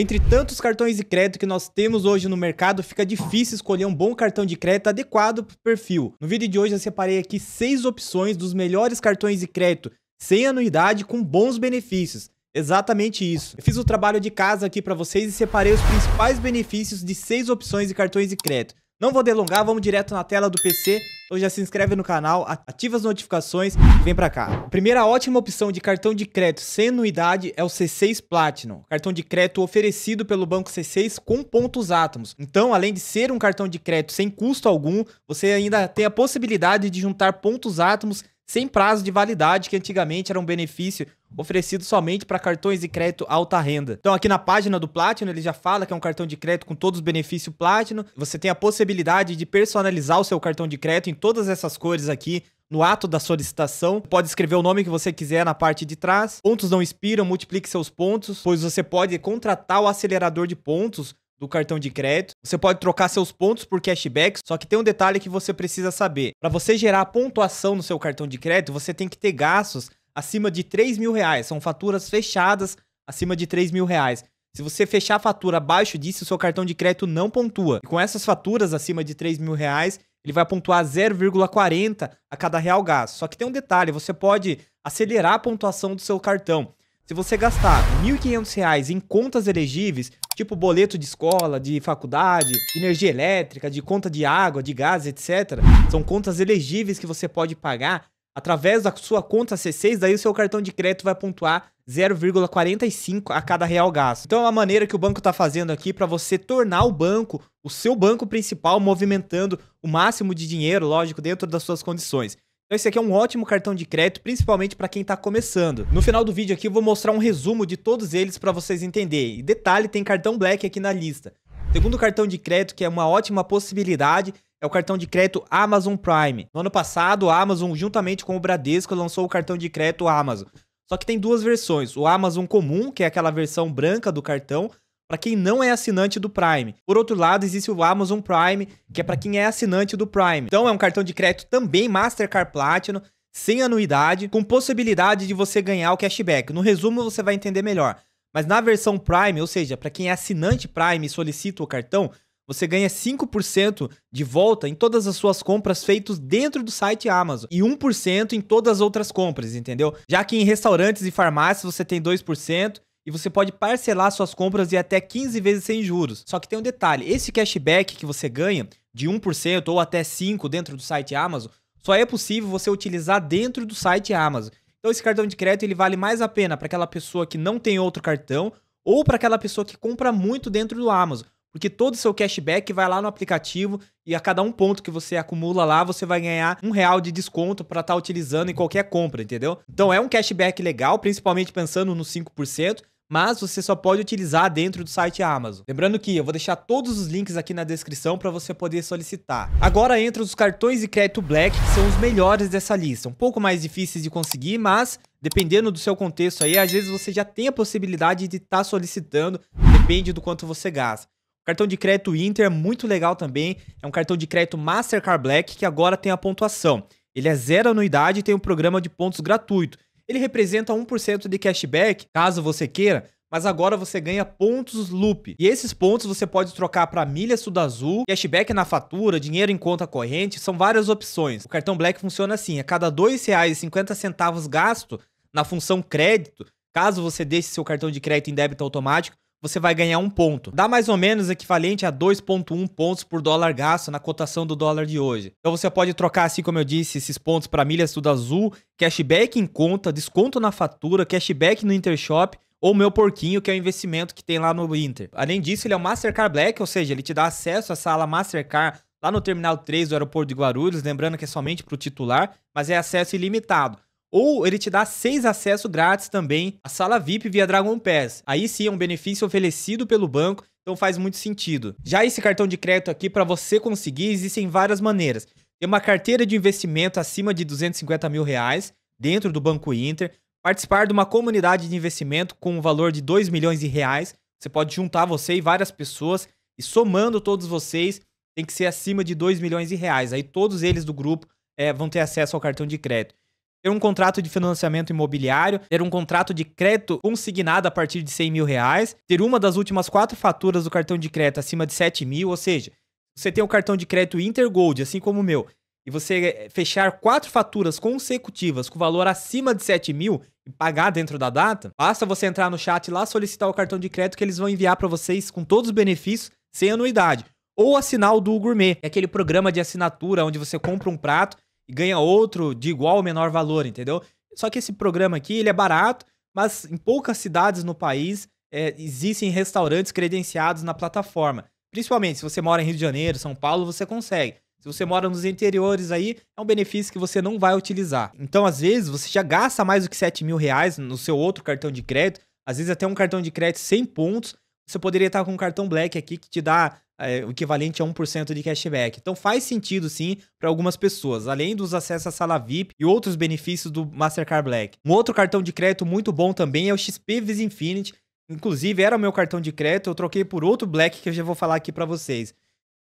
Entre tantos cartões de crédito que nós temos hoje no mercado, fica difícil escolher um bom cartão de crédito adequado para o perfil. No vídeo de hoje eu separei aqui seis opções dos melhores cartões de crédito sem anuidade com bons benefícios. Exatamente isso. Eu fiz o trabalho de casa aqui para vocês e separei os principais benefícios de seis opções de cartões de crédito. Não vou delongar, vamos direto na tela do PC então já se inscreve no canal, ativa as notificações e vem pra cá. A primeira ótima opção de cartão de crédito sem anuidade é o C6 Platinum, cartão de crédito oferecido pelo Banco C6 com pontos átomos. Então, além de ser um cartão de crédito sem custo algum, você ainda tem a possibilidade de juntar pontos átomos sem prazo de validade, que antigamente era um benefício oferecido somente para cartões de crédito alta renda. Então aqui na página do Platinum ele já fala que é um cartão de crédito com todos os benefícios Platinum. Você tem a possibilidade de personalizar o seu cartão de crédito em todas essas cores aqui, no ato da solicitação. Pode escrever o nome que você quiser na parte de trás. Pontos não expiram, multiplique seus pontos, pois você pode contratar o acelerador de pontos do cartão de crédito. Você pode trocar seus pontos por cashbacks, só que tem um detalhe que você precisa saber. Para você gerar pontuação no seu cartão de crédito, você tem que ter gastos acima de 3 mil reais. São faturas fechadas acima de 3 mil reais. Se você fechar a fatura abaixo disso, o seu cartão de crédito não pontua. E com essas faturas acima de 3 mil reais, ele vai pontuar 0,40 a cada real gasto. Só que tem um detalhe, você pode acelerar a pontuação do seu cartão. Se você gastar R$ 1.500 em contas elegíveis, tipo boleto de escola, de faculdade, de energia elétrica, de conta de água, de gás, etc., são contas elegíveis que você pode pagar através da sua conta C6, daí o seu cartão de crédito vai pontuar 0,45 a cada real gasto. Então é uma maneira que o banco está fazendo aqui para você tornar o banco, o seu banco principal, movimentando o máximo de dinheiro, lógico, dentro das suas condições. Então esse aqui é um ótimo cartão de crédito, principalmente para quem está começando. No final do vídeo aqui eu vou mostrar um resumo de todos eles para vocês entenderem. E detalhe, tem cartão Black aqui na lista. segundo cartão de crédito, que é uma ótima possibilidade, é o cartão de crédito Amazon Prime. No ano passado, a Amazon, juntamente com o Bradesco, lançou o cartão de crédito Amazon. Só que tem duas versões, o Amazon comum, que é aquela versão branca do cartão, para quem não é assinante do Prime. Por outro lado, existe o Amazon Prime, que é para quem é assinante do Prime. Então é um cartão de crédito também Mastercard Platinum, sem anuidade, com possibilidade de você ganhar o cashback. No resumo, você vai entender melhor. Mas na versão Prime, ou seja, para quem é assinante Prime e solicita o cartão, você ganha 5% de volta em todas as suas compras feitas dentro do site Amazon e 1% em todas as outras compras, entendeu? Já que em restaurantes e farmácias você tem 2% e você pode parcelar suas compras de até 15 vezes sem juros. Só que tem um detalhe, esse cashback que você ganha de 1% ou até 5 dentro do site Amazon, só é possível você utilizar dentro do site Amazon. Então esse cartão de crédito ele vale mais a pena para aquela pessoa que não tem outro cartão ou para aquela pessoa que compra muito dentro do Amazon, porque todo o seu cashback vai lá no aplicativo e a cada um ponto que você acumula lá, você vai ganhar um real de desconto para estar tá utilizando em qualquer compra, entendeu? Então é um cashback legal, principalmente pensando nos 5%, mas você só pode utilizar dentro do site Amazon. Lembrando que eu vou deixar todos os links aqui na descrição para você poder solicitar. Agora entra os cartões de crédito Black, que são os melhores dessa lista. Um pouco mais difíceis de conseguir, mas dependendo do seu contexto aí, às vezes você já tem a possibilidade de estar tá solicitando, depende do quanto você gasta. O cartão de crédito Inter é muito legal também, é um cartão de crédito Mastercard Black que agora tem a pontuação. Ele é zero anuidade e tem um programa de pontos gratuito. Ele representa 1% de cashback, caso você queira, mas agora você ganha pontos loop. E esses pontos você pode trocar para milha Sudazul, cashback na fatura, dinheiro em conta corrente, são várias opções. O cartão Black funciona assim, a cada R$ 2,50 gasto na função crédito, caso você deixe seu cartão de crédito em débito automático, você vai ganhar um ponto. Dá mais ou menos equivalente a 2,1 pontos por dólar gasto na cotação do dólar de hoje. Então você pode trocar, assim como eu disse, esses pontos para milhas tudo azul, cashback em conta, desconto na fatura, cashback no Intershop ou meu porquinho, que é o investimento que tem lá no Inter. Além disso, ele é o Mastercard Black, ou seja, ele te dá acesso à sala Mastercard lá no Terminal 3 do aeroporto de Guarulhos, lembrando que é somente para o titular, mas é acesso ilimitado. Ou ele te dá seis acessos grátis também à sala VIP via Dragon Pass. Aí sim é um benefício oferecido pelo banco, então faz muito sentido. Já esse cartão de crédito aqui, para você conseguir, existem várias maneiras. Tem uma carteira de investimento acima de 250 mil reais dentro do Banco Inter, participar de uma comunidade de investimento com um valor de 2 milhões de reais. Você pode juntar você e várias pessoas e somando todos vocês tem que ser acima de 2 milhões de reais. Aí todos eles do grupo é, vão ter acesso ao cartão de crédito ter um contrato de financiamento imobiliário, ter um contrato de crédito consignado a partir de 100 mil reais, ter uma das últimas quatro faturas do cartão de crédito acima de 7 mil, ou seja, você tem o um cartão de crédito Intergold, assim como o meu, e você eh, fechar quatro faturas consecutivas com valor acima de 7 mil e pagar dentro da data, basta você entrar no chat lá solicitar o cartão de crédito que eles vão enviar para vocês com todos os benefícios sem anuidade. Ou assinar o do Gourmet, é aquele programa de assinatura onde você compra um prato e ganha outro de igual ou menor valor, entendeu? Só que esse programa aqui, ele é barato, mas em poucas cidades no país é, existem restaurantes credenciados na plataforma. Principalmente se você mora em Rio de Janeiro, São Paulo, você consegue. Se você mora nos interiores aí, é um benefício que você não vai utilizar. Então, às vezes, você já gasta mais do que 7 mil reais no seu outro cartão de crédito, às vezes até um cartão de crédito 100 pontos, você poderia estar com um cartão Black aqui que te dá é, o equivalente a 1% de cashback. Então faz sentido sim para algumas pessoas, além dos acessos à sala VIP e outros benefícios do Mastercard Black. Um outro cartão de crédito muito bom também é o XP Visa Infinity. Inclusive, era o meu cartão de crédito, eu troquei por outro Black que eu já vou falar aqui para vocês.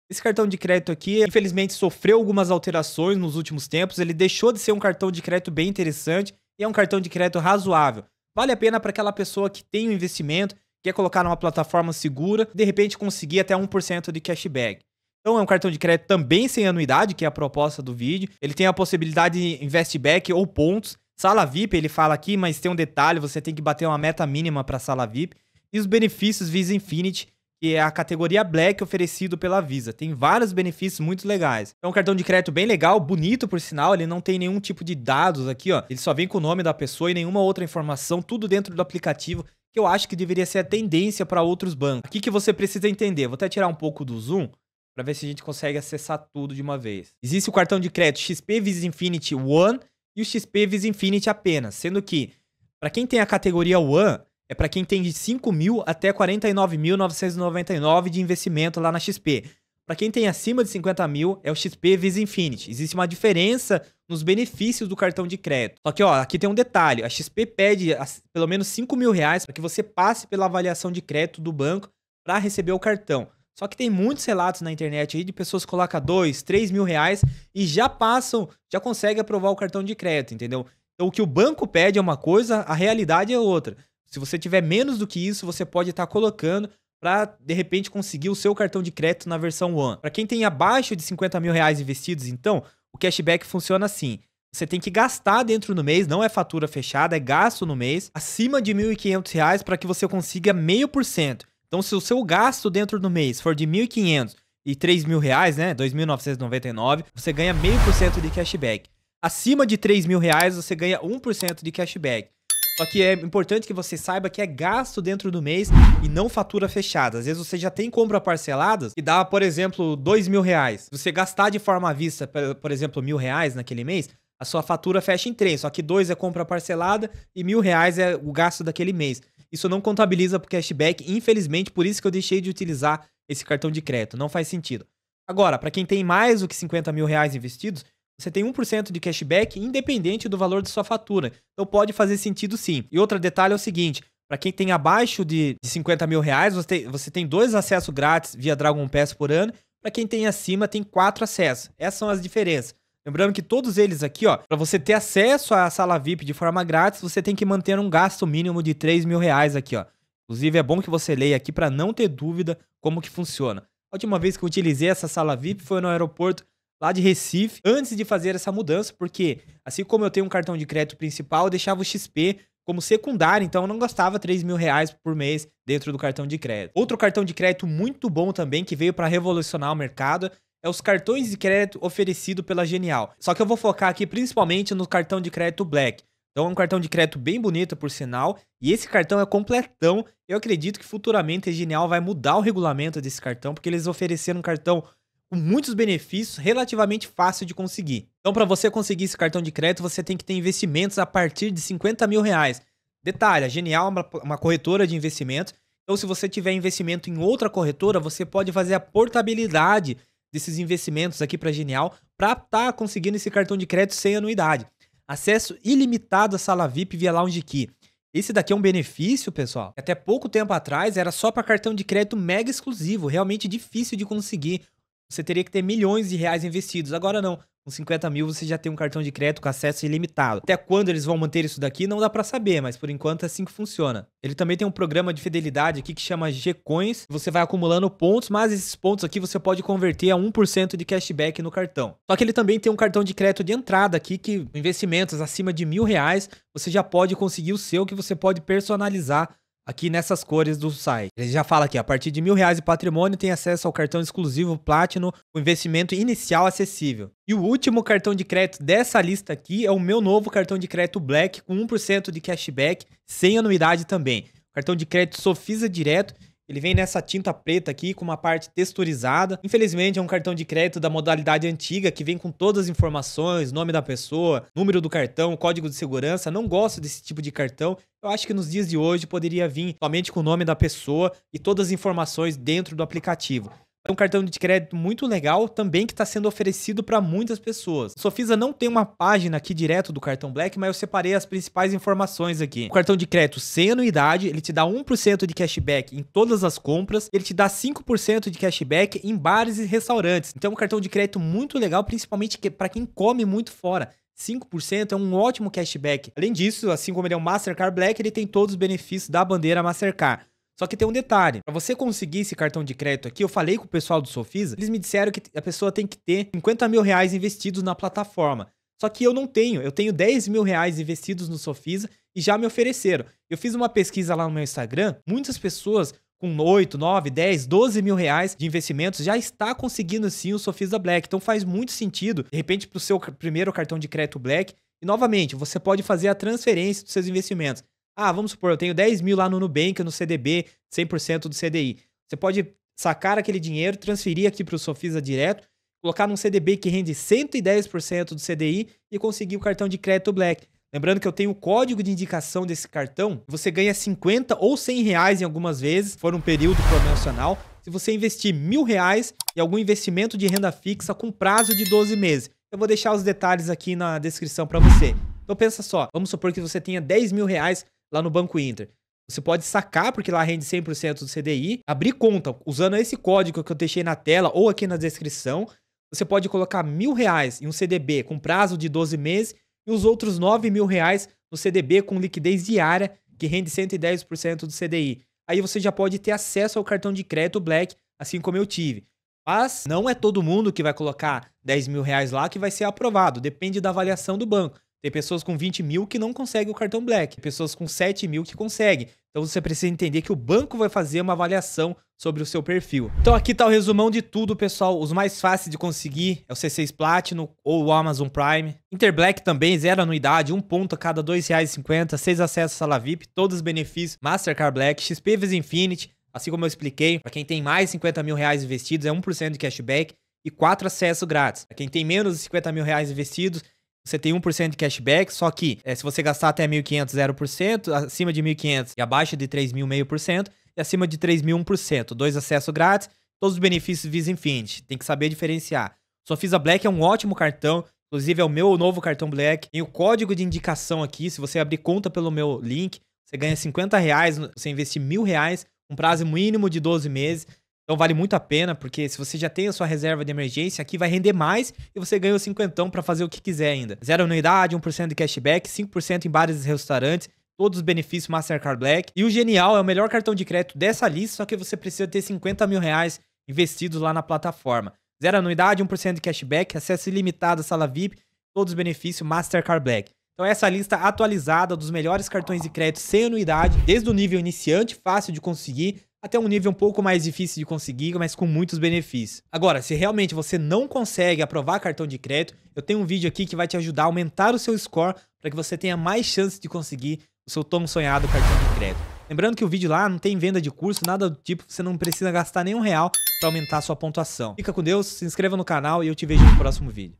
Esse cartão de crédito aqui, infelizmente, sofreu algumas alterações nos últimos tempos. Ele deixou de ser um cartão de crédito bem interessante e é um cartão de crédito razoável. Vale a pena para aquela pessoa que tem um investimento quer colocar numa plataforma segura, de repente conseguir até 1% de cashback. Então é um cartão de crédito também sem anuidade, que é a proposta do vídeo. Ele tem a possibilidade de investback ou pontos. Sala VIP, ele fala aqui, mas tem um detalhe, você tem que bater uma meta mínima para sala VIP. E os benefícios Visa Infinity, que é a categoria Black oferecido pela Visa. Tem vários benefícios muito legais. É um cartão de crédito bem legal, bonito por sinal, ele não tem nenhum tipo de dados aqui, ó. Ele só vem com o nome da pessoa e nenhuma outra informação, tudo dentro do aplicativo que eu acho que deveria ser a tendência para outros bancos. Aqui que, que você precisa entender? Vou até tirar um pouco do zoom para ver se a gente consegue acessar tudo de uma vez. Existe o cartão de crédito XP Visa Infinity One e o XP Visa Infinity apenas, sendo que para quem tem a categoria One é para quem tem de 5 mil até 49.999 de investimento lá na XP. Para quem tem acima de 50 mil, é o XP Visa Infinity. Existe uma diferença nos benefícios do cartão de crédito. Só que, ó, aqui tem um detalhe. A XP pede pelo menos 5 mil reais para que você passe pela avaliação de crédito do banco para receber o cartão. Só que tem muitos relatos na internet aí de pessoas que colocam 2, 3 mil reais e já passam, já conseguem aprovar o cartão de crédito, entendeu? Então, o que o banco pede é uma coisa, a realidade é outra. Se você tiver menos do que isso, você pode estar tá colocando para de repente conseguir o seu cartão de crédito na versão One. Para quem tem abaixo de 50 mil reais investidos, então, o cashback funciona assim. Você tem que gastar dentro do mês, não é fatura fechada, é gasto no mês, acima de R$ 1.500 para que você consiga 0,5%. Então, se o seu gasto dentro do mês for de R$ 1.500 e R$ 3.000, né, 2.999, você ganha 0,5% de cashback. Acima de R$ 3.000, você ganha 1% de cashback. Só que é importante que você saiba que é gasto dentro do mês e não fatura fechada. Às vezes você já tem compra parceladas e dá, por exemplo, dois mil reais. Se você gastar de forma à vista, por exemplo, mil reais naquele mês, a sua fatura fecha em três. Só que dois é compra parcelada e mil reais é o gasto daquele mês. Isso não contabiliza para cashback, infelizmente, por isso que eu deixei de utilizar esse cartão de crédito. Não faz sentido. Agora, para quem tem mais do que 50 mil reais investidos, você tem 1% de cashback independente do valor de sua fatura. Então pode fazer sentido sim. E outro detalhe é o seguinte: para quem tem abaixo de 50 mil reais, você tem, você tem dois acessos grátis via Dragon Pass por ano. Para quem tem acima, tem quatro acessos. Essas são as diferenças. Lembrando que todos eles aqui, ó, para você ter acesso à sala VIP de forma grátis, você tem que manter um gasto mínimo de 3 mil reais aqui, ó. Inclusive, é bom que você leia aqui para não ter dúvida como que funciona. A última vez que eu utilizei essa sala VIP foi no aeroporto lá de Recife, antes de fazer essa mudança, porque assim como eu tenho um cartão de crédito principal, eu deixava o XP como secundário, então eu não gastava 3 mil reais por mês dentro do cartão de crédito. Outro cartão de crédito muito bom também, que veio para revolucionar o mercado, é os cartões de crédito oferecido pela Genial. Só que eu vou focar aqui principalmente no cartão de crédito Black. Então é um cartão de crédito bem bonito, por sinal, e esse cartão é completão. Eu acredito que futuramente a Genial vai mudar o regulamento desse cartão, porque eles ofereceram um cartão com muitos benefícios, relativamente fácil de conseguir. Então, para você conseguir esse cartão de crédito, você tem que ter investimentos a partir de 50 mil reais. Detalhe, a Genial é uma, uma corretora de investimentos, então se você tiver investimento em outra corretora, você pode fazer a portabilidade desses investimentos aqui para Genial para estar tá conseguindo esse cartão de crédito sem anuidade. Acesso ilimitado à sala VIP via Lounge Key. Esse daqui é um benefício, pessoal. Até pouco tempo atrás era só para cartão de crédito mega exclusivo, realmente difícil de conseguir você teria que ter milhões de reais investidos. Agora não. Com 50 mil você já tem um cartão de crédito com acesso ilimitado. Até quando eles vão manter isso daqui não dá para saber, mas por enquanto é assim que funciona. Ele também tem um programa de fidelidade aqui que chama G-Coins. Você vai acumulando pontos, mas esses pontos aqui você pode converter a 1% de cashback no cartão. Só que ele também tem um cartão de crédito de entrada aqui que investimentos acima de mil reais você já pode conseguir o seu que você pode personalizar aqui nessas cores do site. Ele já fala aqui, a partir de mil reais de patrimônio tem acesso ao cartão exclusivo Platinum, com investimento inicial acessível. E o último cartão de crédito dessa lista aqui é o meu novo cartão de crédito Black, com 1% de cashback, sem anuidade também. Cartão de crédito Sofisa Direto, ele vem nessa tinta preta aqui com uma parte texturizada. Infelizmente é um cartão de crédito da modalidade antiga que vem com todas as informações, nome da pessoa, número do cartão, código de segurança. Não gosto desse tipo de cartão. Eu acho que nos dias de hoje poderia vir somente com o nome da pessoa e todas as informações dentro do aplicativo é um cartão de crédito muito legal também que está sendo oferecido para muitas pessoas. Sofisa não tem uma página aqui direto do cartão Black, mas eu separei as principais informações aqui. O cartão de crédito sem anuidade, ele te dá 1% de cashback em todas as compras, ele te dá 5% de cashback em bares e restaurantes. Então é um cartão de crédito muito legal, principalmente para quem come muito fora. 5% é um ótimo cashback. Além disso, assim como ele é um Mastercard Black, ele tem todos os benefícios da bandeira Mastercard. Só que tem um detalhe. Para você conseguir esse cartão de crédito aqui, eu falei com o pessoal do Sofisa, eles me disseram que a pessoa tem que ter 50 mil reais investidos na plataforma. Só que eu não tenho. Eu tenho 10 mil reais investidos no Sofisa e já me ofereceram. Eu fiz uma pesquisa lá no meu Instagram, muitas pessoas com 8, 9, 10, 12 mil reais de investimentos, já está conseguindo sim o Sofisa Black. Então faz muito sentido, de repente, para o seu primeiro cartão de crédito Black. E novamente, você pode fazer a transferência dos seus investimentos. Ah, vamos supor, eu tenho 10 mil lá no Nubank, no CDB, 100% do CDI. Você pode sacar aquele dinheiro, transferir aqui para o Sofisa direto, colocar num CDB que rende 110% do CDI e conseguir o cartão de crédito Black. Lembrando que eu tenho o código de indicação desse cartão. Você ganha 50 ou 100 reais em algumas vezes, se for um período promocional, se você investir mil reais em algum investimento de renda fixa com prazo de 12 meses. Eu vou deixar os detalhes aqui na descrição para você. Então pensa só, vamos supor que você tenha 10 mil reais lá no Banco Inter. Você pode sacar, porque lá rende 100% do CDI, abrir conta usando esse código que eu deixei na tela ou aqui na descrição. Você pode colocar mil reais em um CDB com prazo de 12 meses e os outros 9 mil reais no CDB com liquidez diária, que rende 110% do CDI. Aí você já pode ter acesso ao cartão de crédito Black, assim como eu tive. Mas não é todo mundo que vai colocar 10 mil reais lá que vai ser aprovado, depende da avaliação do banco. Tem pessoas com 20 mil que não conseguem o cartão Black, pessoas com 7 mil que conseguem. Então você precisa entender que o banco vai fazer uma avaliação sobre o seu perfil. Então aqui tá o resumão de tudo, pessoal. Os mais fáceis de conseguir é o C6 Platinum ou o Amazon Prime. Interblack também, zero anuidade, um ponto a cada R$2,50, seis acessos à sala VIP, todos os benefícios, Mastercard Black, XP Visa Infinity, assim como eu expliquei, para quem tem mais de 50 mil reais investidos é 1% de cashback e quatro acessos grátis. Para quem tem menos de 50 mil reais investidos você tem 1% de cashback, só que é, se você gastar até 1.500, 0%, acima de 1.500 e abaixo de 3.000, 0,5%, e acima de 3.000, 1%. Dois acessos grátis, todos os benefícios Visa Infinity. Tem que saber diferenciar. Sofisa Black é um ótimo cartão, inclusive é o meu novo cartão Black. Tem o código de indicação aqui, se você abrir conta pelo meu link, você ganha 50 reais, você investir mil reais, um prazo mínimo de 12 meses. Então vale muito a pena, porque se você já tem a sua reserva de emergência, aqui vai render mais e você ganha o cinquentão para fazer o que quiser ainda. Zero anuidade, 1% de cashback, 5% em bares e restaurantes, todos os benefícios Mastercard Black. E o Genial é o melhor cartão de crédito dessa lista, só que você precisa ter 50 mil reais investidos lá na plataforma. Zero anuidade, 1% de cashback, acesso ilimitado à sala VIP, todos os benefícios Mastercard Black. Então essa lista atualizada dos melhores cartões de crédito sem anuidade, desde o nível iniciante, fácil de conseguir, até um nível um pouco mais difícil de conseguir, mas com muitos benefícios. Agora, se realmente você não consegue aprovar cartão de crédito, eu tenho um vídeo aqui que vai te ajudar a aumentar o seu score para que você tenha mais chance de conseguir o seu tão sonhado cartão de crédito. Lembrando que o vídeo lá não tem venda de curso, nada do tipo, você não precisa gastar nenhum real para aumentar a sua pontuação. Fica com Deus, se inscreva no canal e eu te vejo no próximo vídeo.